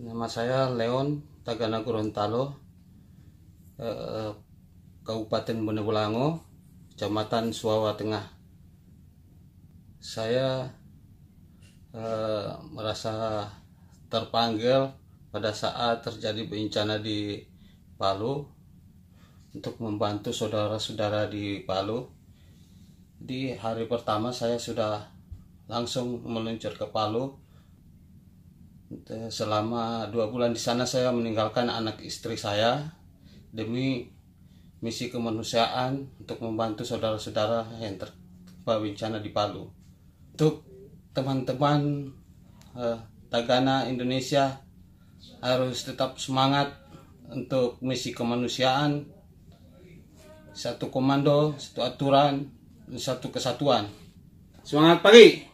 Nama saya Leon Tagana Gorontalo, eh, Kabupaten Bonegolango, Kecamatan Suawa Tengah. Saya eh, merasa terpanggil pada saat terjadi bencana di Palu untuk membantu saudara-saudara di Palu. Di hari pertama saya sudah langsung meluncur ke Palu selama dua bulan di sana saya meninggalkan anak istri saya demi misi kemanusiaan untuk membantu saudara-saudara yang terkena bencana di Palu. Untuk teman-teman eh, Tagana Indonesia harus tetap semangat untuk misi kemanusiaan, satu komando, satu aturan, satu kesatuan. Semangat pagi!